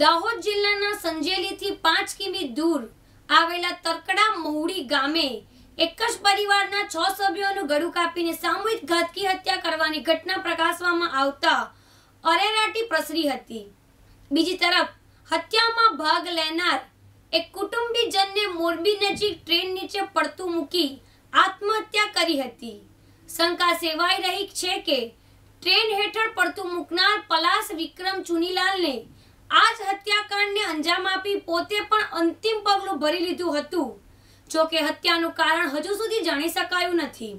દાહોદ જિલ્લાના સંજેલીથી પાંચ કિમી દૂર આવેલા તરકડા મહુડી ગામે એક જ પરિવારના છ સભ્યોનું ગળું કાપીને સામૂહિક ઘાતકી હત્યા કરવાની ઘટના પ્રકાશવામાં આવતા અરેરાટી પ્રસરી હતી બીજી તરફ હત્યામાં ભાગ લેનાર એક કુટુંબીજનને મોરબી નજીક ટ્રેન નીચે પડતું મૂકી આત્મહત્યા કરી હતી શંકા સેવાઈ રહી છે કે ટ્રેન હેઠળ પડતું મૂકનાર પલાસ વિક્રમ ચુનીલાલને આ જ હત્યાકાંડને અંજામ આપી પોતે પણ અંતિમ પગલું ભરી લીધું હતું જો કે હત્યાનું કારણ હજુ સુધી જાણી શકાયું નથી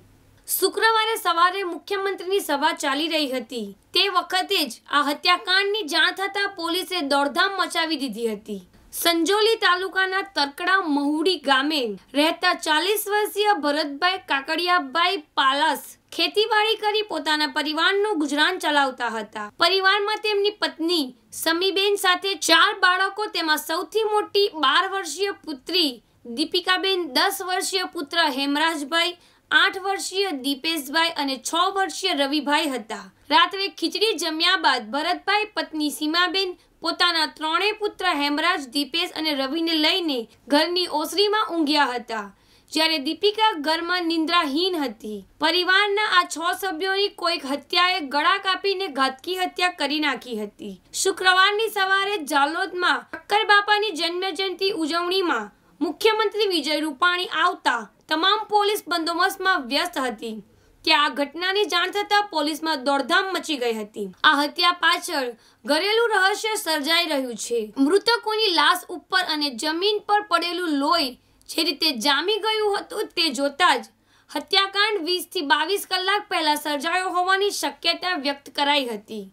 શુક્રવારે સવારે મુખ્યમંત્રીની સભા ચાલી રહી હતી તે વખતે જ આ હત્યાકાંડની જાણ થતાં પોલીસે દોડધામ મચાવી દીધી હતી સંજોલી તાલુકાના તરકડા મહુડી ગામે રહેતા ચાલીસ વર્ષીય ભરતભાઈ કાકડિયાભાઈ પાલસ ખેતીવાડી કરી પોતાના પરિવારનું ગુજરાન ચલાવતા હતા પરિવારમાં તેમની પત્ની સમીબેન સાથે ચાર બાળકો તેમાં સૌથી મોટી બાર વર્ષીય પુત્રી દીપિકાબેન દસ વર્ષીય પુત્ર હેમરાજભાઈ આઠ વર્ષીય દીપેશભાઈ અને છ વર્ષીય રવિભાઈ હતા રાત્રે ખીચડી જમ્યા બાદ ભરતભાઈ પત્ની સીમાબેન પોતાના ત્રણેય પુત્ર હેમરાજ દીપેશ અને રવિને લઈને ઘરની ઓસરીમાં ઊંઘ્યા હતા જ્યારે દીપિકા ઘરમાં નિંદ્રાહીન હતી પરિવારના આ છ સભ્યોની કોઈક હત્યાએ ગળા કાપીને ઘાતકી હત્યા કરી નાખી હતી શુક્રવારની સવારે જાલોદમાં ઠક્કર બાપાની જન્મજયંતિ ઉજવણીમાં મુખ્યમંત્રી વિજય રૂપાણી આવતા તમામ પોલીસ બંદોબસ્તમાં વ્યસ્ત હતી કે આ ઘટનાની જાણ થતાં પોલીસમાં દોડધામ મચી ગઈ હતી આ હત્યા પાછળ ઘરેલું રહસ્ય સર્જાઈ રહ્યું છે મૃતકોની લાશ ઉપર અને જમીન પર પડેલું લોહી જે રીતે જામી ગયું હતું તે જોતા જ હત્યાકાંડ વીસથી બાવીસ કલાક પહેલાં સર્જાયો હોવાની શક્યતા વ્યક્ત કરાઈ હતી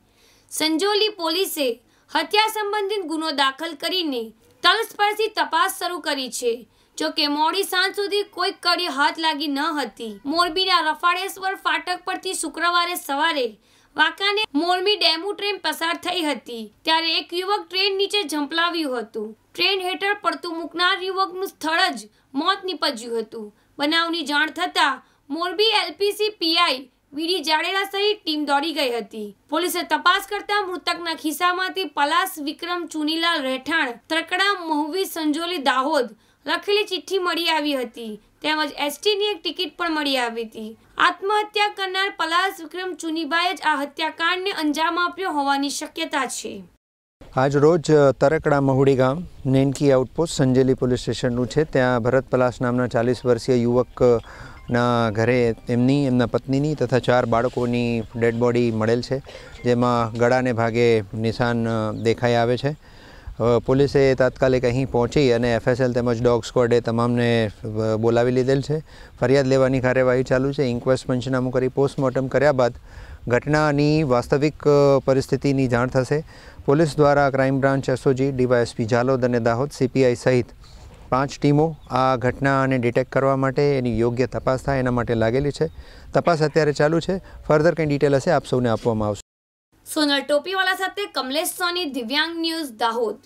સંજોલી પોલીસે હત્યા સંબંધિત ગુનો દાખલ કરીને તલસ્પર્શી તપાસ શરૂ કરી છે જો કે મોડી સાંજ સુધી કોઈ કડી હાથ લાગી ન હતી મોરબીના રફાળેશ્વર ફાટક પરથી શુક્રવારે સવારે વાકાને મોરબી ડેમુ ટ્રેન પસાર થઈ હતી ત્યારે એક યુવક ટ્રેન નીચે ઝંપલાવ્યું હતું ટ્રેન હેઠળ પડતું મૂકનાર યુવકનું સ્થળ જ મોત નીપજ્યું હતું બનાવની જાણ થતાં મોરબી એલપીસી પીઆઈ વીડી જાડેજા સહિત ટીમ દોડી ગઈ હતી પોલીસે તપાસ કરતા મૃતકના ખિસ્સામાંથી પલાસ વિક્રમ ચુનીલાલ રહેઠાણ ત્રકડા મહુવી સંજોલી દાહોદ લખેલી ચિઠ્ઠી મળી આવી હતી તેમજ એસટીની એક ટિકિટ પણ મળી આવી હતી આત્મહત્યા કરનાર પલાસ વિક્રમ ચુનીબાએ જ આ હત્યાકાંડને અંજામ આપ્યો હોવાની શક્યતા છે આજ રોજ તરકડા મહુડી ગામ નેનકી આઉટપોસ્ટ સંજેલી પોલીસ સ્ટેશનનું છે ત્યાં ભરત પલાસ નામના ચાલીસ વર્ષીય યુવકના ઘરે એમની એમના પત્નીની તથા ચાર બાળકોની ડેડ બોડી મળેલ છે જેમાં ગળાને ભાગે નિશાન દેખાઈ આવે છે પોલીસે તાત્કાલિક અહીં પહોંચી અને એફએસએલ તેમજ ડોગ સ્ક્વોડે તમામને બોલાવી લીધેલ છે ફરિયાદ લેવાની કાર્યવાહી ચાલુ છે ઇન્ક્વેસ્ટ પંચનામું કરી પોસ્ટમોર્ટમ કર્યા બાદ ઘટનાની વાસ્તવિક પરિસ્થિતિની જાણ થશે પોલીસ દ્વારા crime branch SOG DYSP Jhalod અને દાહોદ સીપીઆઈ સહિત પાંચ ટીમો આ ઘટનાને ડિટેક્ટ કરવા માટે એની યોગ્ય તપાસ થાય એના માટે લાગેલી છે તપાસ અત્યારે ચાલુ છે ફર્ધર કંઈ ડિટેલ હશે આપ સૌને આપવામાં આવશે સોનલ ટોપીવાલા સાથે કમલેશ સોની દિવ્યાંગ ન્યૂઝ દાહોદ